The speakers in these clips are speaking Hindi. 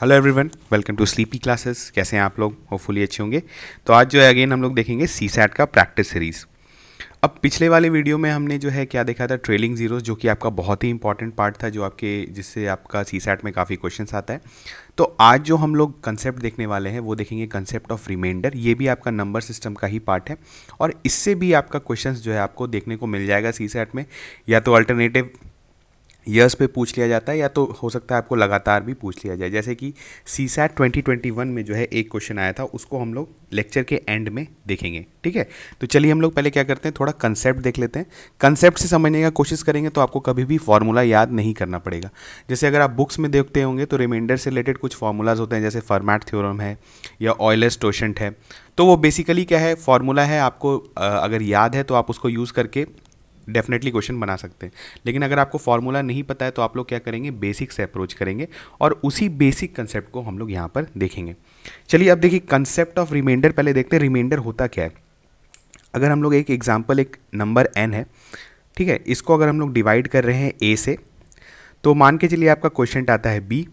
hello everyone welcome to sleepy classes कैसे हैं आप लोग होपफुली अच्छे होंगे तो आज जो है अगेन हम लोग देखेंगे सी सैट का प्रैक्टिस सीरीज़ अब पिछले वाले वीडियो में हमने जो है क्या देखा था ट्रेलिंग जीरो जो कि आपका बहुत ही इंपॉर्टेंट पार्ट था जो आपके जिससे आपका सी सैट में काफ़ी क्वेश्चन आता है तो आज जो हम लोग कंसेप्ट देखने वाले हैं वो देखेंगे कंसेप्ट ऑफ रिमाइंडर ये भी आपका नंबर सिस्टम का ही पार्ट है और इससे भी आपका क्वेश्चन जो है आपको देखने को मिल जाएगा सी सैट में या तो अल्टरनेटिव ईयर्स पे पूछ लिया जाता है या तो हो सकता है आपको लगातार भी पूछ लिया जाए जैसे कि सी सैट ट्वेंटी में जो है एक क्वेश्चन आया था उसको हम लोग लेक्चर के एंड में देखेंगे ठीक है तो चलिए हम लोग पहले क्या करते हैं थोड़ा कंसेप्ट देख लेते हैं कंसेप्ट से समझने का कोशिश करेंगे तो आपको कभी भी फॉर्मूला याद नहीं करना पड़ेगा जैसे अगर आप बुक्स में देखते होंगे तो रिमाइंडर से रिलेटेड कुछ फार्मूलाज होते हैं जैसे फॉर्मैट थ्योरम है या ऑयलेस टोशेंट है तो वो बेसिकली क्या है फॉर्मूला है आपको अगर याद है तो आप उसको यूज़ करके डेफिनेटली क्वेश्चन बना सकते हैं लेकिन अगर आपको फॉर्मूला नहीं पता है तो आप लोग क्या करेंगे बेसिक से अप्रोच करेंगे और उसी बेसिक कंसेप्ट को हम लोग यहाँ पर देखेंगे चलिए अब देखिए कंसेप्ट ऑफ रिमाइंडर पहले देखते हैं रिमाइंडर होता क्या है अगर हम लोग एक एग्जाम्पल एक नंबर एन है ठीक है इसको अगर हम लोग डिवाइड कर रहे हैं ए से तो मान के चलिए आपका क्वेश्चन आता है बी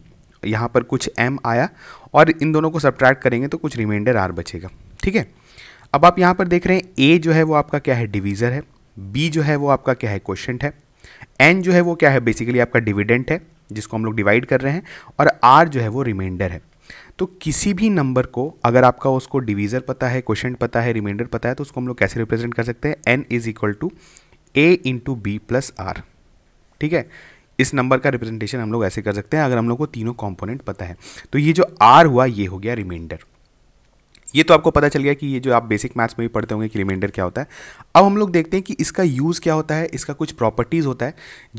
यहाँ पर कुछ एम आया और इन दोनों को सब्ट्रैक्ट करेंगे तो कुछ रिमाइंडर आर बचेगा ठीक है अब आप यहाँ पर देख रहे हैं ए जो है वो आपका क्या है डिवीज़र है बी जो है वो आपका क्या है क्वेश्चन है एन जो है वो क्या है बेसिकली आपका डिविडेंट है जिसको हम लोग डिवाइड कर रहे हैं और आर जो है वो रिमाइंडर है तो किसी भी नंबर को अगर आपका उसको डिवीज़र पता है क्वेश्चन पता है रिमाइंडर पता है तो उसको हम लोग कैसे रिप्रेजेंट कर सकते हैं N is equal to A into B plus R ठीक है इस नंबर का रिप्रेजेंटेशन हम लोग ऐसे कर सकते हैं अगर हम लोग को तीनों कॉम्पोनेंट पता है तो ये जो आर हुआ ये हो गया रिमाइंडर ये तो आपको पता चल गया कि ये जो आप बेसिक मैथ्स में भी पढ़ते होंगे कि रिमाइंडर क्या होता है अब हम लोग देखते हैं कि इसका यूज़ क्या होता है इसका कुछ प्रॉपर्टीज़ होता है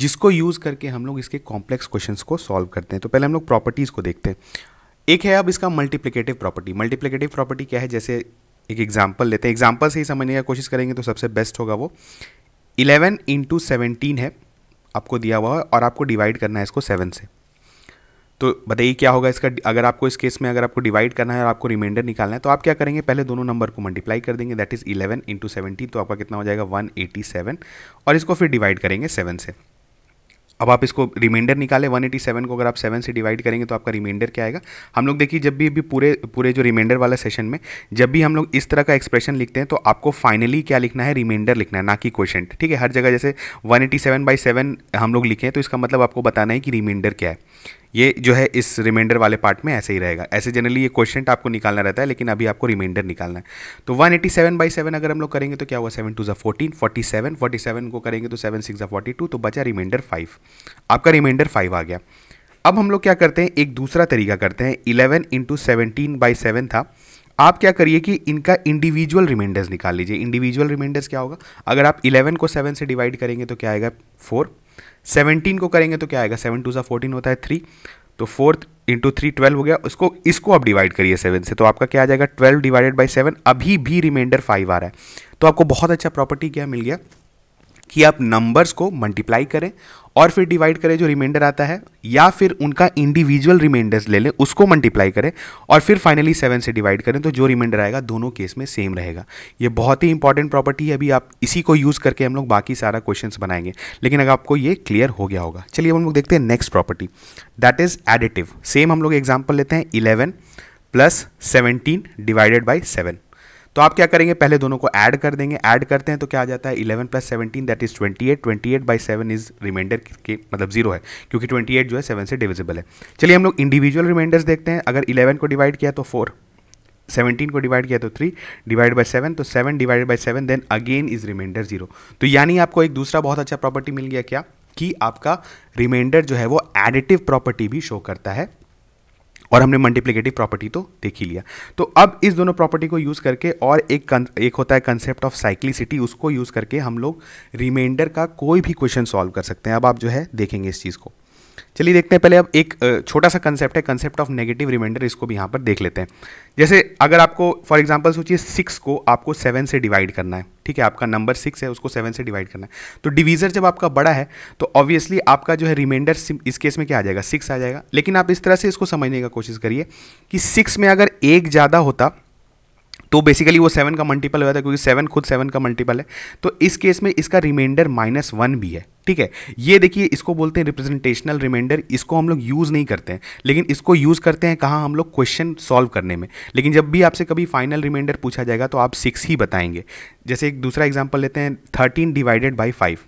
जिसको यूज़ करके हम लोग इसके कॉम्प्लेक्स क्वेश्चन को सॉल्व करते हैं तो पहले हम लोग प्रॉपर्टीज़ को देखते हैं एक है अब इसका मल्टीप्लीकेटिव प्रॉपर्टी मल्टीप्लीकेटिव प्रॉपर्टी क्या है जैसे एक एग्जाम्पल लेते हैं एग्जाम्पल से ही समझने की कोशिश करेंगे तो सबसे बेस्ट होगा वो इलेवन इंटू है आपको दिया हुआ है और आपको डिवाइड करना है इसको सेवन से तो बताइए क्या होगा इसका अगर आपको इस केस में अगर आपको डिवाइड करना है और आपको रिमाइंडर निकालना है तो आप क्या करेंगे पहले दोनों नंबर को मल्टीप्लाई कर देंगे that is eleven into seventy तो आपका कितना हो जाएगा वन एटी सेवन और इसको फिर डिवाइड करेंगे सेवन से अब आप इसको रिमाइंडर निकालें 187 को अगर आप 7 से डिवाइड करेंगे तो आपका रिमाइंडर क्या आएगा हम लोग देखिए जब भी अभी पूरे पूरे जो रिमाइंडर वाला सेशन में जब भी हम लोग इस तरह का एक्सप्रेशन लिखते हैं तो आपको फाइनली क्या लिखना है रिमाइंडर लिखना है ना कि क्वेश्चन ठीक है हर जगह जैसे 187 एटी सेवन बाई सेवन हम लोग लिखे हैं तो इसका मतलब आपको बताना है कि रिमाइंडर क्या है ये जो है इस रिमाइंडर वाले पार्ट में ऐसे ही रहेगा ऐसे जनरली ये क्वेश्चन आपको निकालना रहता है लेकिन अभी आपको रिमाइंडर निकालना है तो one eighty seven by seven अगर हम लोग करेंगे तो क्या हुआ सेवन टू ज़ा fourteen forty seven forty seven को करेंगे तो सेवन सिक्स ज़ा फोर्टी टू तो बचा रिमाइंडर फाइव आपका रिमाइंडर फाइव आ गया अब हम लोग क्या करते हैं एक दूसरा तरीका करते हैं eleven into seventeen by seven था आप क्या करिए कि इनका इंडिविजुअल रिमाइंडर्स निकाल लीजिए इंडिविजुअल रिमाइंडर्स क्या होगा अगर आप इलेवन को सेवन से डिवाइड करेंगे तो क्या आएगा फोर सेवनटीन को करेंगे तो क्या आएगा सेवन टू सा फोर्टीन होता है थ्री तो फोर्थ इंटू थ्री ट्वेल्व हो गया उसको इसको आप डिवाइड करिए सेवन से तो आपका क्या आ जाएगा ट्वेल्व डिवाइडेड बाई सेवन अभी भी रिमाइंडर फाइव आ रहा है तो आपको बहुत अच्छा प्रॉपर्टी क्या मिल गया कि आप नंबर्स को मल्टीप्लाई करें और फिर डिवाइड करें जो रिमाइंडर आता है या फिर उनका इंडिविजुअल रिमाइंडर्स ले लें उसको मल्टीप्लाई करें और फिर फाइनली सेवन से डिवाइड करें तो जो रिमाइंडर आएगा दोनों केस में सेम रहेगा ये बहुत ही इंपॉर्टेंट प्रॉपर्टी है अभी आप इसी को यूज़ करके हम लोग बाकी सारा क्वेश्चन बनाएंगे लेकिन अगर आपको ये क्लियर हो गया होगा चलिए हम लोग देखते हैं next property that is additive same हम लोग एग्जाम्पल लेते हैं eleven plus seventeen divided by seven तो आप क्या करेंगे पहले दोनों को ऐड कर देंगे ऐड करते हैं तो क्या आ जाता है eleven plus seventeen that is twenty eight twenty eight by seven is reminder के मतलब जीरो है क्योंकि ट्वेंटी एट जो है सेवन से डिविजिबल है चलिए हम लोग इंडिविजुअल रिमाइंडर्स देखते हैं अगर इलेवन को डिवाइड किया तो फोर सेवनटीन को डिवाइड किया तो थ्री डिवाइड बाई सेवन तो seven divide by seven then again is reminder zero तो यानी आपको एक दूसरा बहुत अच्छा प्रॉपर्टी मिल गया क्या कि आपका रिमाइंडर जो है वो एडिटिव प्रॉपर्टी भी शो करता है और हमने मल्टीप्लीकेटिव प्रॉपर्टी तो देख ही लिया तो अब इस दोनों प्रॉपर्टी को यूज़ करके और एक एक होता है कंसेप्ट ऑफ साइक्लिसिटी उसको यूज़ करके हम लोग रिमाइंडर का कोई भी क्वेश्चन सॉल्व कर सकते हैं अब आप जो है देखेंगे इस चीज़ को चलिए देखते हैं पहले अब एक छोटा सा कंसेप्ट है कंसेप्ट ऑफ नेगेटिव रिमाइंडर इसको भी यहाँ पर देख लेते हैं जैसे अगर आपको फॉर एग्जांपल सोचिए सिक्स को आपको सेवन से डिवाइड करना है ठीक है आपका नंबर सिक्स है उसको सेवन से डिवाइड करना है तो डिवीज़र जब आपका बड़ा है तो ऑब्वियसली आपका जो है रिमाइंडर इस केस में क्या आ जाएगा सिक्स आ जाएगा लेकिन आप इस तरह से इसको समझने का कोशिश करिए कि सिक्स में अगर एक ज़्यादा होता तो बेसिकली वो सेवन का मल्टीपल हुआ था क्योंकि सेवन खुद सेवन का मल्टीपल है तो इस केस में इसका रिमाइंडर माइनस वन भी है ठीक है ये देखिए इसको बोलते हैं रिप्रेजेंटेशनल रिमाइंडर इसको हम लोग यूज़ नहीं करते हैं लेकिन इसको यूज़ करते हैं कहाँ हम लोग क्वेश्चन सॉल्व करने में लेकिन जब भी आपसे कभी फाइनल रिमाइंडर पूछा जाएगा तो आप सिक्स ही बताएंगे जैसे एक दूसरा एग्जाम्पल लेते हैं थर्टीन डिवाइडेड बाई फाइव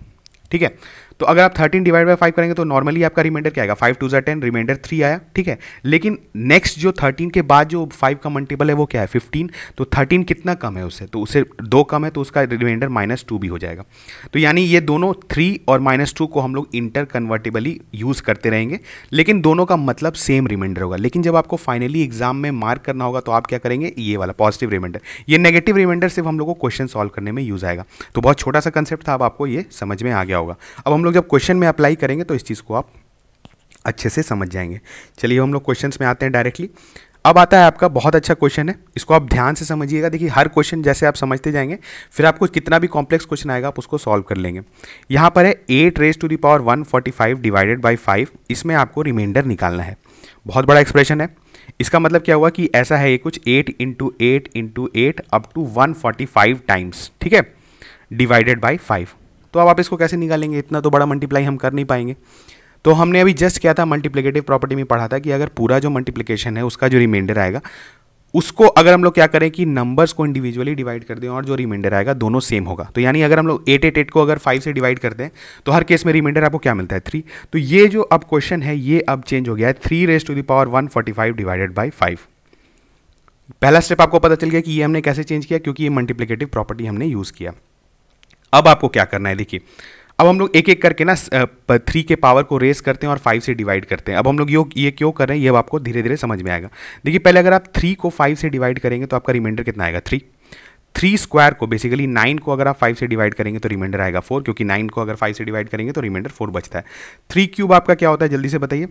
ठीक है तो अगर आप थर्टीन डिवाइड बाई फाइव करेंगे तो नॉर्मली आपका रिमाइंडर क्या आएगा फाइव टू जै टेन रिमाइंडर थ्री आया ठीक है लेकिन नेक्स्ट जो थर्टीन के बाद जो फाइव का मल्टीपल है वो क्या है फिफ्टीन तो थर्टीन कितना कम है उससे तो उसे दो कम है तो उसका रिमाइंडर माइनस टू भी हो जाएगा तो यानी ये दोनों थ्री और माइनस टू को हम लोग इंटर कन्वर्टेबली यूज़ करते रहेंगे लेकिन दोनों का मतलब सेम रिमाइंडर होगा लेकिन जब आपको फाइनली एग्जाम में मार्क करना होगा तो आप क्या करेंगे ये वाला पॉजिटिव रिमाइंडर ये नेगेटिव रिमाइंडर सिर्फ हम लोग को क्वेश्चन सॉल्व करने में यूज़ आएगा तो बहुत छोटा सा कंसेप्ट था अब आपको ये समझ में आ गया होगा अब हम लोग जब क्वेश्चन में अप्लाई करेंगे तो इस चीज़ को आप अच्छे से समझ जाएंगे चलिए हम लोग क्वेश्चन में आते हैं डायरेक्टली अब आता है आपका बहुत अच्छा क्वेश्चन है इसको आप ध्यान से समझिएगा देखिए हर क्वेश्चन जैसे आप समझते जाएंगे फिर आपको कितना भी कॉम्प्लेक्स क्वेश्चन आएगा आप उसको सॉल्व कर लेंगे यहाँ पर है eight raise to the power one forty five divided by five इसमें आपको रिमाइंडर निकालना है बहुत बड़ा एक्सप्रेशन है इसका मतलब क्या हुआ कि ऐसा है ये कुछ eight into eight into eight up to one forty five times ठीक है डिवाइडेड बाई फाइव तो अब आप इसको कैसे निकालेंगे इतना तो बड़ा मल्टीप्लाई हम कर नहीं पाएंगे तो हमने अभी जस्ट क्या था मल्टीप्लीकेटिव प्रॉपर्टी में पढ़ा था कि अगर पूरा जो मल्टीप्लीकेशन है उसका जो रिमाइंडर आएगा उसको अगर हम लोग क्या करें कि नंबर्स को इंडिविजुअली डिवाइड कर दें और जो रिमाइंडर आएगा दोनों सेम होगा तो यानी अगर हम लोग एट एट एट को अगर फाइव से डिवाइड कर दें तो हर केस में रिमाइंडर आपको क्या मिलता है थ्री तो ये जो अब क्वेश्चन है ये अब चेंज हो गया है three raise to the power one forty five divided by five पहला स्टेप आपको पता चल गया कि ये हमने कैसे चेंज किया क्योंकि ये मल्टीप्लीकेटिव प्रॉपर्टी हमने यूज़ किया अब आपको क्या करना है देखिए अब हम लोग एक एक करके ना थ्री के पावर को रेस करते हैं और फाइव से डिवाइड करते हैं अब हम लोग योग ये क्यों कर रहे हैं ये अब आपको धीरे धीरे समझ में आएगा देखिए पहले अगर आप थ्री को फाइव से डिवाइड करेंगे तो आपका रिमाइंडर कितना आएगा थ्री थ्री स्क्वायर को बेसिकली नाइन को अगर आप फाइव से डिवाइड करेंगे तो रिमाइंडर आएगा फोर क्योंकि नाइन को अगर फाइव से डिवाइड करेंगे तो रिमाइंडर फोर बचता है थ्री क्यूब आपका क्या होता है जल्दी से बताइए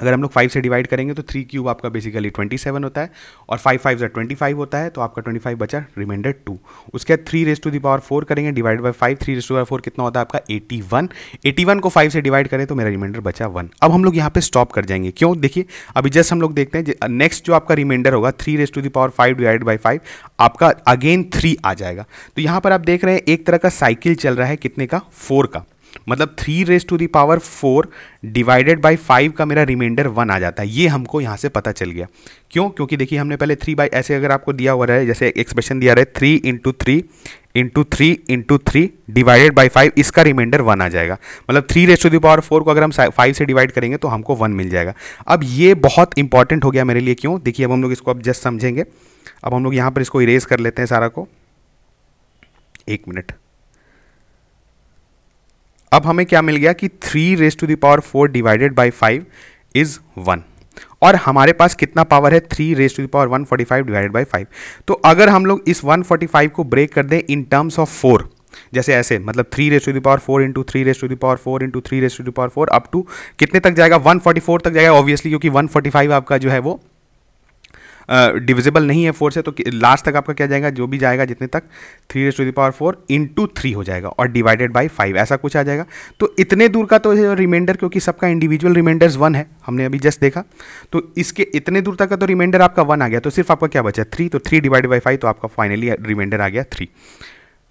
अगर हम लोग फाइव से डिवाइड करेंगे तो थ्री क्यूब आपका बेसिकली ट्वेंटी सेवन होता है और फाइव फाइव जो ट्वेंटी फाइव होता है तो आपका ट्वेंटी फाइव बचा रिमाइंडर टू उसके बाद three raise to the power four करेंगे divide by five three raise to power four कितना होता है आपका एटी वन एटी वन को फाइव से डिवाइड करें तो मेरा रिमाइंडर बचा वन अब हम लोग यहाँ पे स्टॉप कर जाएंगे क्यों देखिए अभी जस्ट हम लोग देखते हैं नेक्स्ट जो आपका रिमाइंडर होगा three raise to the power five divide by five आपका अगेन थ्री आ जाएगा तो यहाँ पर आप देख रहे हैं एक तरह का साइकिल चल रहा है कितने का फोर का मतलब three raise to the power four divided by five का मेरा रिमाइंडर वन आ जाता है ये हमको यहाँ से पता चल गया क्यों क्योंकि देखिए हमने पहले थ्री बाई ऐसे अगर आपको दिया हुआ है जैसे एक्सप्रेशन दिया रहा है three into three into three into three divided by five इसका रिमाइंडर वन आ जाएगा मतलब three raise to the power four को अगर हम फाइव से डिवाइड करेंगे तो हमको वन मिल जाएगा अब ये बहुत इंपॉर्टेंट हो गया मेरे लिए क्यों देखिए अब हम लोग इसको अब जस्ट समझेंगे अब हम लोग यहाँ पर इसको इरेज कर लेते हैं सारा को एक मिनट अब हमें क्या मिल गया कि three raise to the power four divided by five is one और हमारे पास कितना पावर है three raise to the power one forty five divided by five तो अगर हम लोग इस वन फोर्टी फाइव को ब्रेक कर दें इन टर्म्स ऑफ फोर जैसे ऐसे मतलब three raise to the power four into three raise to the power four into three raise to the power four up to कितने तक जाएगा वन फोर्टी फोर तक जाएगा ऑब्वियसली क्योंकि वन फोर्टी फाइव आपका जो है वो डिविजिबल नहीं है फोर से तो लास्ट तक आपका क्या जाएगा जो भी जाएगा जितने तक three raise to the power four four into three हो जाएगा और डिवाइडेड बाई फाइव ऐसा कुछ आ जाएगा तो इतने दूर का तो रिमाइंडर क्योंकि सबका इंडिविजुअल रिमाइंडर्स वन है हमने अभी जस्ट देखा तो इसके इतने दूर तक का तो रिमाइंडर आपका वन आ गया तो सिर्फ आपका क्या बचा थ्री तो थ्री डिवाइडेड बाई फाइव तो आपका फाइनली रिमाइंडर आ गया थ्री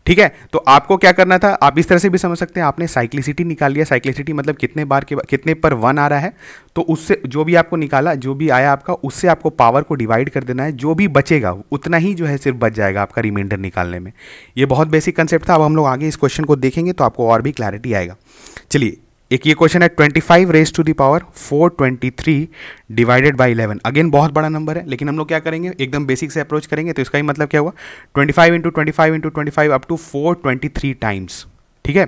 ठीक है तो आपको क्या करना था आप इस तरह से भी समझ सकते हैं आपने साइक्लिसिटी निकाल लिया साइक्लिसिटी मतलब कितने बार के कितने पर वन आ रहा है तो उससे जो भी आपको निकाला जो भी आया आपका उससे आपको पावर को डिवाइड कर देना है जो भी बचेगा उतना ही जो है सिर्फ बच जाएगा आपका रिमाइंडर निकालने में ये बहुत बेसिक कंसेप्ट था अब हम लोग आगे इस क्वेश्चन को देखेंगे तो आपको और भी क्लैरिटी आएगा चलिए एक ये क्वेश्चन है 25 five raise to power four twenty three divided by eleven again बहुत बड़ा नंबर है लेकिन हम लोग क्या करेंगे एकदम बेसिक से अप्रोच करेंगे तो इसका ही मतलब क्या हुआ 25 five into twenty five into twenty five up to four twenty three times ठीक है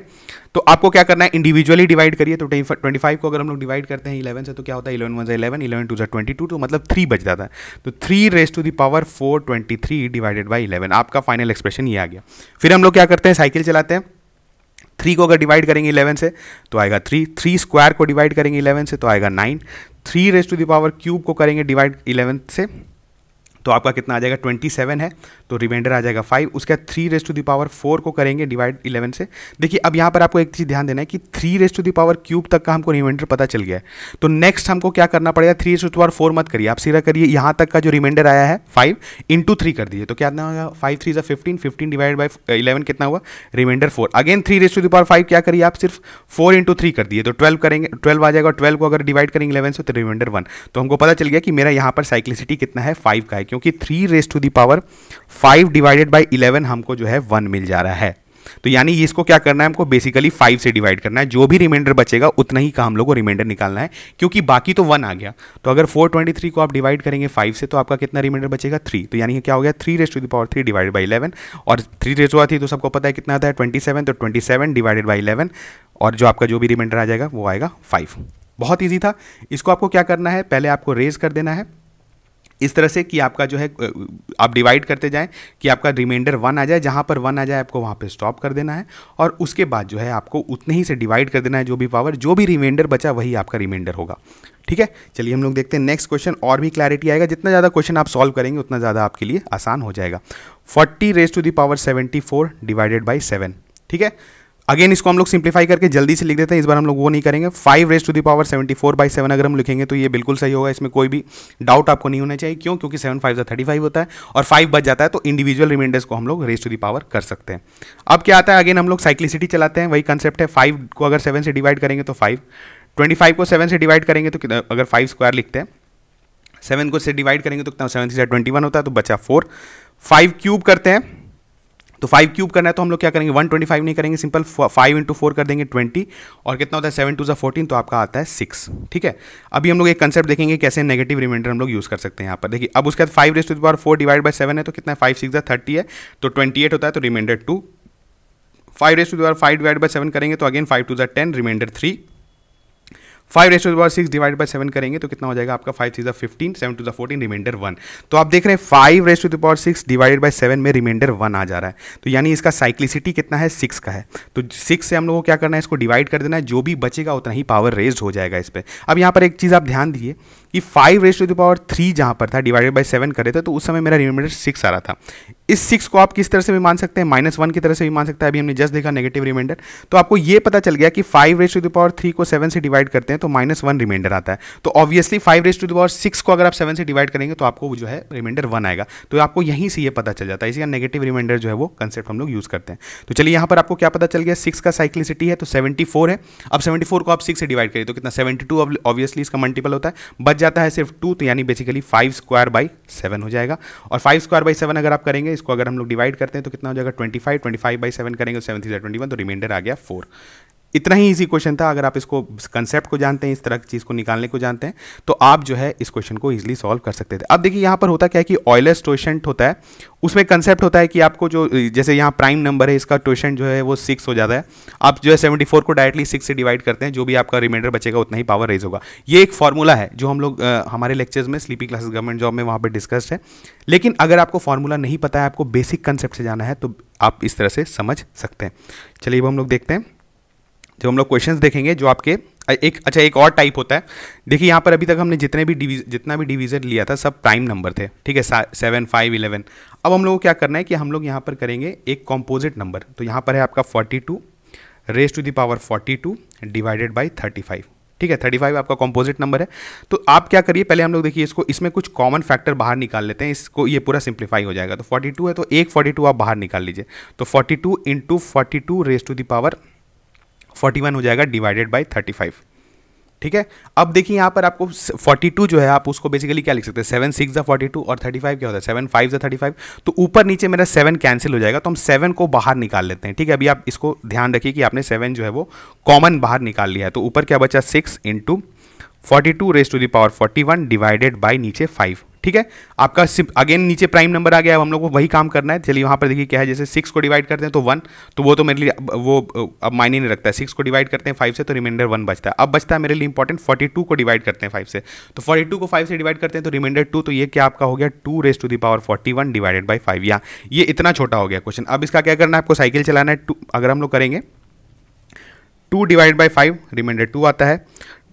तो आपको क्या करना है इंडिविजुअली डिवाइड करिए तो ट्वेंटी फाइव को अगर हम लोग डिवाइड करते हैं इलेवन से तो क्या होता है eleven one eleven eleven two जै ट्वेंटी टू तो मतलब थ्री बच जाता है तो three raise to the power four twenty three divided by eleven आपका फाइनल एक्सप्रेशन ये आ गया फिर हम लोग क्या करते हैं साइकिल चलाते हैं थ्री को अगर डिवाइड करेंगे इलेवन से तो आएगा थ्री थ्री स्क्वायर को डिवाइड करेंगे इलेवन से तो आएगा nine three raise to the power cube को करेंगे डिवाइड इलेवन से तो आपका कितना आ जाएगा ट्वेंटी सेवन है तो रिमाइंडर आ जाएगा फाइव उसके बाद three raise to the power four को करेंगे डिवाइड इलेवन से देखिए अब यहाँ पर आपको एक चीज़ ध्यान देना है कि three raise to the power cube तक का हमको रिमाइंडर पता चल गया है तो नेक्स्ट हमको क्या करना पड़ेगा थ्री रेस्ट पावर फोर मत करिए आप सीधा करिए यहाँ तक का जो रिमाइंडर आया है फाइव इंटू थ्री कर दीजिए तो क्या होगा फाइव थ्री जो fifteen fifteen divide by eleven कितना हुआ reminder four again three raise to the power five क्या करिए आप सिर्फ फोर इंटू थ्री कर दिए तो ट्वेल्व करेंगे ट्वेल्व आ जाएगा ट्वेल्व को अगर डिवाइड करेंगे इलेवन से तो रिमाइंडर वन तो हमको पता चल गया कि मेरा यहाँ पर साइक्लिसिटी कितना है फाइव का है क्यों क्योंकि three raise to the power five divided by eleven हमको जो है वन मिल जा रहा है तो यानी इसको क्या करना है हमको बेसिकली फाइव से डिवाइड करना है जो भी रिमाइंडर बचेगा उतना ही का हम लोग को रिमाइंडर निकालना है क्योंकि बाकी तो वन आ गया तो अगर फोर ट्वेंटी थ्री को आप डिवाइड करेंगे फाइव से तो आपका कितना रिमाइंडर बचेगा थ्री तो यानी क्या हो गया three raise to the power three divide by eleven और थ्री रेस हुआ थी तो सबको पता है कितना आता है ट्वेंटी सेवन तो twenty seven divided by eleven और जो आपका जो भी रिमाइंडर आ जाएगा वो आएगा फाइव बहुत ईजी था इसको आपको क्या करना है पहले आपको रेज कर देना है इस तरह से कि आपका जो है आप डिवाइड करते जाएं कि आपका रिमाइंडर वन आ जाए जहां पर वन आ जाए आपको वहां पे स्टॉप कर देना है और उसके बाद जो है आपको उतने ही से डिवाइड कर देना है जो भी पावर जो भी रिमाइंडर बचा वही आपका रिमाइंडर होगा ठीक है चलिए हम लोग देखते हैं नेक्स्ट क्वेश्चन और भी क्लैरिटी आएगा जितना ज़्यादा क्वेश्चन आप सॉल्व करेंगे उतना ज़्यादा आपके लिए आसान हो जाएगा forty raise to the power seventy four divided by seven ठीक है अगेन इसको हम लोग सिंप्लीफाई करके जल्दी से लिख देते हैं इस बार हम लोग वो नहीं करेंगे five raise to the power seventy four by seven अगर हम लिखेंगे तो ये बिल्कुल सही होगा इसमें कोई भी डाउट आपको नहीं होना चाहिए क्यों क्योंकि सेवन फाइव थर्टी फाइव होता है और फाइव बच जाता है तो इंडिविजुअल रिमाइंडर्स को हम लोग रेस टू दी पावर कर सकते हैं अब क्या आता है अगेन हम लोग साइक्लिसिटी चलाते हैं वही कंसेप्ट है फाइव को अगर सेवन से डिवाइड करेंगे तो फाइव ट्वेंटी फाइव को सेवन से डिवाइड करेंगे तो अगर फाइव स्क्वायर लिखते हैं सेवन को से डिवाइड करेंगे तो कितना सेवन से ट्वेंटी वन तो होता है तो बचा फोर फाइव क्यूब करते हैं तो फाइव क्यूब करना है तो हम लोग क्या करेंगे वन ट्वेंटी फाइव नहीं करेंगे सिंपल फाइव इंटू फोर कर देंगे ट्वेंटी और कितना होता है सेवन टू जो फोर्टीन तो आपका आता है सिक्स ठीक है अभी हम लोग एक कंसेप्ट देखेंगे कैसे नेगेटिव रिमाइंडर हम लोग यूज़ कर सकते हैं यहाँ पर देखिए अब उसके बाद five rest power four divide by seven है तो कितना फाइव सिक्स थर्टी है तो ट्वेंटी एट होता है तो remainder two five rest power five divide by seven करेंगे तो अगेन फाइव टू ज़ा ten reminder three five raise to the power six divide by seven करेंगे तो कितना हो जाएगा आपका five three fifteen seven two the fourteen remainder one तो आप देख रहे हैं five raise to the power six divided by seven में रिमाइंडर वन आ जा रहा है तो यानी इसका साइक्लिसिटी कितना है सिक्स का है तो सिक्स से हम लोगों को क्या करना है इसको डिवाइड कर देना है जो भी बचेगा उतना ही पावर रेज हो जाएगा इस पर अब यहाँ पर एक चीज़ आप ध्यान दिए कि five raise to power three जहाँ पर था डिवाइडेड बाई सेवन करे थे तो उस समय मेरा रिमाइंडर सिक्स आ रहा था इस सिक्स को आप किस तरह से भी मान सकते हैं माइनस वन की तरह से भी मान सकते हैं अभी हमने जस्ट देखा नेगेटिव रिमाइंडर तो आपको ये पता चल गया कि five raise to power three को सेवन से डिवाइड करते हैं हैं तो माइनस वन रिमाइंडर आता है तो obviously five raise to the power six को अगर आप सेवन से डिवाइड करेंगे तो आपको जो है रिमाइंडर वन आएगा तो आपको यहीं से ये पता चल जाता है इसी का नेगेटिव रिमाइंडर जो है वो कंसेप्ट हम लोग यूज़ करते हैं तो चलिए यहाँ पर आपको क्या पता चल गया सिक्स का साइक्लिसिटी है तो सेवेंटी है अब सेवेंटी को आप सिक्स से डिवाइड करिए तो कितना सेवेंटी टू ऑब्वियसली इसका मल्टीपल होता है बच जाता है सिर्फ टू तो यानी basically five square by seven हो जाएगा और फाइव स्क्वायर बाई सेवन अगर आप करेंगे इसको अगर हम लोग डिवाइड करते हैं तो कितना हो जाएगा twenty five twenty five by seven करेंगे सेवन थी ट्वेंटी वन तो रिमाइंडर तो आ गया फोर इतना ही इजी क्वेश्चन था अगर आप इसको कंसेप्ट को जानते हैं इस तरह की चीज़ को निकालने को जानते हैं तो आप जो है इस क्वेश्चन को ईजिली सॉल्व कर सकते थे अब देखिए यहाँ पर होता क्या है कि ऑयलेस ट्वेशन होता है उसमें कंसेप्ट होता है कि आपको जो जैसे यहाँ प्राइम नंबर है इसका ट्वेशन जो है वो सिक्स हो जाता है आप जो है सेवेंटी फोर को डायरेक्टली सिक्स से डिवाइड करते हैं जो भी आपका रिमाइंडर बचेगा उतना ही पावर रेज होगा ये एक फॉर्मूला है जो हम लोग हमारे लेक्चर्स में स्लीपिंग क्लासेस गवर्नमेंट जॉब में वहाँ पर डिस्कस्ड है लेकिन अगर आपको फॉर्मूला नहीं पता है आपको बेसिक कंसेप्ट से जाना है तो आप इस तरह से समझ सकते हैं चलिए अब हम लोग देखते हैं जो हम लोग क्वेश्चन देखेंगे जो आपके एक अच्छा एक और टाइप होता है देखिए यहाँ पर अभी तक हमने जितने भी डिवीज जितना भी डिवीज़न लिया था सब प्राइम नंबर थे ठीक है सेवन फाइव इलेवन अब हम लोग को क्या करना है कि हम लोग यहाँ पर करेंगे एक कॉम्पोजिट नंबर तो यहाँ पर है आपका forty two raise to the power forty two divided by thirty five ठीक है थर्टी फाइव आपका कॉम्पोजिट नंबर है तो आप क्या करिए पहले हम लोग देखिए इसको इसमें कुछ कॉमन फैक्टर बाहर निकाल लेते हैं इसको ये पूरा सिंप्लीफाई हो जाएगा तो फोर्टी टू है तो एक फोर्टी टू आप बाहर निकाल लीजिए तो forty two into forty two raise to the power forty one हो जाएगा डिवाइडेड बाई थर्टी फाइव ठीक है अब देखिए यहाँ पर आपको 42 जो है आप उसको बेसिकली क्या लिख सकते हैं सेवन सिक्स ज़ा फोर्टी टू और 35 क्या होता है सेवन फाइव ज़ा थर्टी फाइव तो ऊपर नीचे मेरा सेवन कैंसिल हो जाएगा तो हम सेवन को बाहर निकाल लेते हैं ठीक है अभी आप इसको ध्यान रखिए कि आपने सेवन जो है वो कॉमन बाहर निकाल लिया है तो ऊपर क्या बचा six into forty two raise to the power forty one divided by नीचे फाइव ठीक है आपका अगेन नीचे प्राइम नंबर आ गया अब हम लोग को वही काम करना है चलिए वहाँ पर देखिए क्या है जैसे सिक्स को डिवाइड करते हैं तो वन तो वो तो मेरे लिए वो अब मायने नहीं रखता है सिक्स को डिवाइड करते हैं फाइव से तो रिमाइंडर वन बचता है अब बचता है मेरे लिए इंपॉर्टेंट फोर्टी टू को डिवाइड करते हैं फाइव से तो फोर्टी टू को फाइव से डिवाइड करते हैं तो रिमाइंडर टू तो ये क्या आपका हो गया two raise to the power forty one divided by five या ये इतना छोटा हो गया क्वेश्चन अब इसका क्या करना है आपको साइकिल चलाना है टू अगर हम लोग करेंगे two divide by five remainder two आता है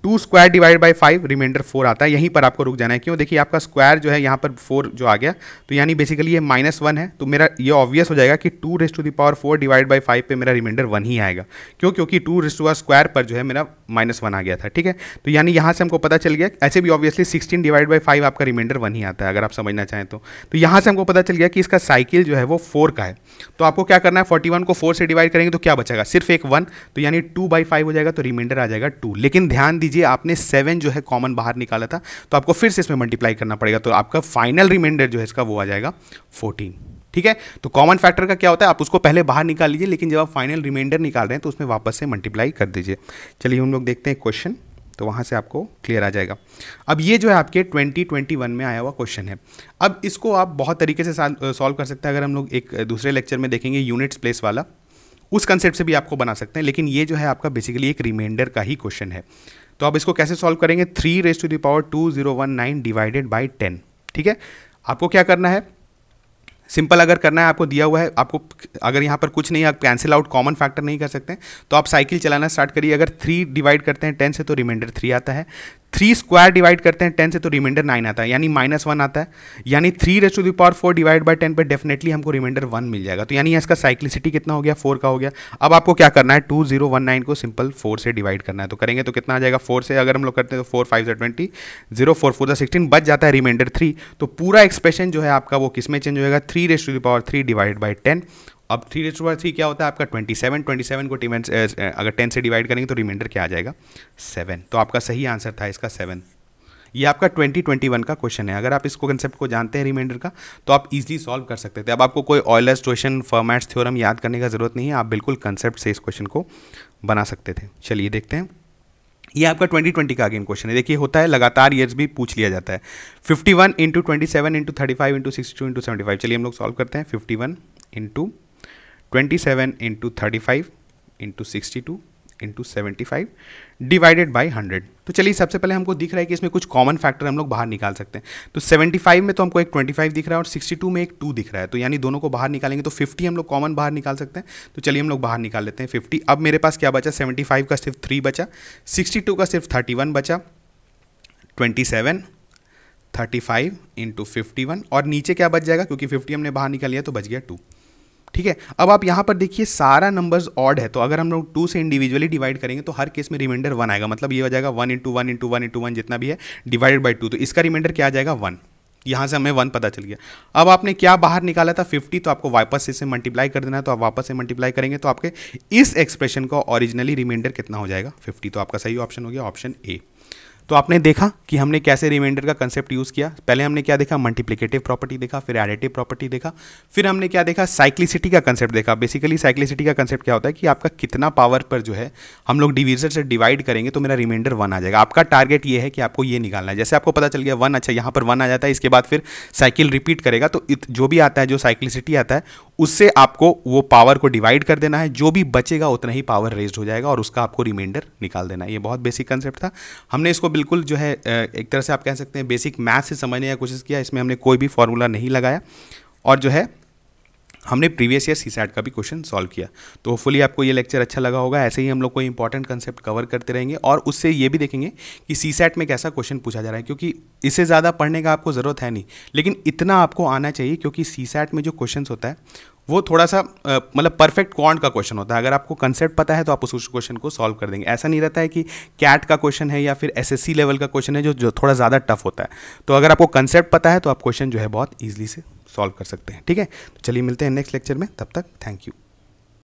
two square divide by five remainder four आता है यहीं पर आपको रुक जाना है क्यों देखिए आपका स्क्वायर जो है यहाँ पर फोर जो आ गया तो यानी बेसिकली ये माइनस वन है तो मेरा ये ऑब्वियस हो जाएगा कि two raised to the power four divide by five पर मेरा रिमाइंडर वन ही आएगा क्यों क्योंकि टू रेस्ट टू स्क्वायर पर जो है मेरा माइनस वन आ गया था ठीक है तो यानी यहाँ से हमको पता चल गया ऐसे भी obviously sixteen divide by five आपका रिमाइंडर वन ही आता है अगर आप समझना चाहें तो तो यहाँ से हमको पता चल गया कि इसका साइकिल जो है वो फोर का है तो आपको क्या करना है फोर्टी वन को फोर से डिवाइड करेंगे तो क्या बचेगा सिर्फ एक वन तो यानी टू बाई फाइव हो जाएगा तो रिमाइंडर आ जाएगा टू लेकिन ध्यान दीजिए आपने सेवन जो है कॉमन बाहर निकाला था तो आपको फिर से इसमें मल्टीप्लाई करना पड़ेगा तो आपका फाइनल रिमाइंडर जो है इसका वो आ जाएगा फोर्टीन ठीक है तो कॉमन फैक्टर का क्या होता है आप उसको पहले बाहर निकाल लीजिए लेकिन जब आप फाइनल रिमाइंडर निकाल रहे हैं तो उसमें वापस से मल्टीप्लाई कर दीजिए चलिए हम लोग देखते हैं क्वेश्चन तो वहाँ से आपको क्लियर आ जाएगा अब ये जो है आपके 2021 में आया हुआ क्वेश्चन है अब इसको आप बहुत तरीके से सॉल्व कर सकते हैं अगर हम लोग एक दूसरे लेक्चर में देखेंगे यूनिट्स प्लेस वाला उस कंसेप्ट से भी आपको बना सकते हैं लेकिन ये जो है आपका बेसिकली एक रिमाइंडर का ही क्वेश्चन है तो आप इसको कैसे सॉल्व करेंगे three raise to the power two zero one nine divided by ten ठीक है आपको क्या करना है सिंपल अगर करना है आपको दिया हुआ है आपको अगर यहाँ पर कुछ नहीं आप कैंसिल आउट कॉमन फैक्टर नहीं कर सकते तो आप साइकिल चलाना स्टार्ट करिए अगर थ्री डिवाइड करते हैं टेन से तो रिमाइंडर थ्री आता है थ्री स्क्वायर डिवाइड करते हैं टेन से तो रिमाइंडर नाइन आता है यानी माइनस वन आता है यानी three raise to the power four divide by ten पर डेफिनेटली हमको रिमाइंडर वन मिल जाएगा तो यानी इसका साइक्लिसिटी कितना हो गया फोर का हो गया अब आपको क्या करना है टू जीरो वन नाइन को सिंपल फोर से डिवाइड करना है तो करेंगे तो कितना आ जाएगा फोर से अगर हम लोग करते हैं तो फोर फाइव से ट्वेंटी जीरो फोर फोर जो सिक्सटीन बच जाता है रिमाइंडर थ्री तो पूरा एक्सप्रेशन जो है आपका वो किस में चेंज होगा three raise to the power power three divide by ten अब थ्री रेज टू थ्री क्या होता है आपका ट्वेंटी सेवन ट्वेंटी सेवन को टिमेंट uh, uh, अगर टेन से डिवाइड करेंगे तो रिमाइंडर क्या आ जाएगा सेवन तो आपका सही आंसर था इसका सेवन ये आपका 2021 का क्वेश्चन है अगर आप इसको कंसेप्ट को जानते हैं रिमाइंडर का तो आप इजीली सॉल्व कर सकते थे अब आपको कोई ऑयलर्स क्वेश्चन फॉर्मेट्स थ्योरम याद करने का ज़रूरत नहीं है आप बिल्कुल कंसेप्ट से इस क्वेश्चन को बना सकते थे चलिए देखते हैं ये आपका 2020 का अगेन क्वेश्चन है देखिए होता है लगातार ईयर्स भी पूछ लिया जाता है 51 one into twenty seven into thirty five into sixty two into seventy five चलिए हम लोग सॉल्व करते हैं 51 one into twenty seven into thirty five into sixty two into seventy five divided by hundred तो चलिए सबसे पहले हमको दिख रहा है कि इसमें कुछ कॉमन फैक्टर हम लोग बाहर निकाल सकते हैं तो सेवेंटी फाइव में तो हमको एक ट्वेंटी फाइव दिख रहा है और सिक्सटी टू में एक टू दिख रहा है तो यानी दोनों को बाहर निकालेंगे तो फिफ्टी हम लोग कॉमन बाहर निकाल सकते हैं तो चलिए हम लोग बाहर निकाल लेते हैं फिफ्टी अब मेरे पास क्या बचा सेवेंटी फाइव का सिर्फ थ्री बचा सिक्सटी टू का सिर्फ थर्टी वन बचा twenty seven thirty five into fifty one और नीचे क्या बच जाएगा क्योंकि फिफ्टी हमने बाहर निकाल लिया तो बच गया टू ठीक है अब आप यहाँ पर देखिए सारा नंबर्स ऑड है तो अगर हम लोग टू से इंडिविजुअली डिवाइड करेंगे तो हर केस में रिमाइंडर वन आएगा मतलब ये हो जाएगा one into one into one into one जितना भी है डिवाइडेड बाई टू तो इसका रिमाइंडर क्या आ जाएगा वन यहाँ से हमें वन पता चल गया अब आपने क्या बाहर निकाला था फिफ्टी तो आपको वापस इसे मल्टीप्लाई कर देना है तो आप वापस से मल्टीप्लाई करेंगे तो आपके इस एक्सप्रेशन का ओरिजिनली रिमाइंडर कितना हो जाएगा फिफ्टी तो आपका सही ऑप्शन हो गया ऑप्शन ए तो आपने देखा कि हमने कैसे रिमाइंडर का कंसेप्ट यूज़ किया पहले हमने क्या देखा मल्टीप्लीकेटिव प्रॉपर्टी देखा फिर एडिटिव प्रॉपर्टी देखा फिर हमने क्या देखा साइक्लिसिटी का कंसेप्ट देखा बेसिकली साइक्लिसिटी का कंसेप्ट क्या होता है कि आपका कितना पावर पर जो है हम लोग डिवीजर से डिवाइड करेंगे तो मेरा रिमाइंडर वन आ जाएगा आपका टारगेट ये है कि आपको ये निकालना है जैसे आपको पता चल गया वन अच्छा यहाँ पर वन आ जाता है इसके बाद फिर साइकिल रिपीट करेगा तो जो भी आता है जो साइक्लिसिटी आता है उससे आपको वो पावर को डिवाइड कर देना है जो भी बचेगा उतना ही पावर रेस्ड हो जाएगा और उसका आपको रिमाइंडर निकाल देना है ये बहुत बेसिक कंसेप्ट था हमने इसको बिल्कुल जो है एक तरह से आप कह सकते हैं बेसिक मैथ से समझने की कोशिश किया इसमें हमने कोई भी फॉर्मूला नहीं लगाया और जो है हमने प्रीवियस ईयर सी सैट का भी क्वेश्चन सॉल्व किया तो होपफुली आपको ये लेक्चर अच्छा लगा होगा ऐसे ही हम लोग कोई इंपॉर्टेंट कंसेप्ट कवर करते रहेंगे और उससे ये भी देखेंगे कि सीसैट में कैसा क्वेश्चन पूछा जा रहा है क्योंकि इससे ज़्यादा पढ़ने का आपको ज़रूरत है नहीं लेकिन इतना आपको आना चाहिए क्योंकि सी में जो क्वेश्चन होता है वो थोड़ा सा मतलब परफेक्ट क्वांट का क्वेश्चन होता है अगर आपको कंसेप्ट पता है तो आप उस क्वेश्चन को सॉल्व कर देंगे ऐसा नहीं रहता है कि कैट का क्वेश्चन है या फिर एसएससी लेवल का क्वेश्चन है जो जो थोड़ा ज़्यादा टफ होता है तो अगर आपको कंसेप्ट पता है तो आप क्वेश्चन जो है बहुत ईजिली से सॉल्व कर सकते हैं ठीक है तो चलिए मिलते हैं नेक्स्ट लेक्चर में तब तक थैंक यू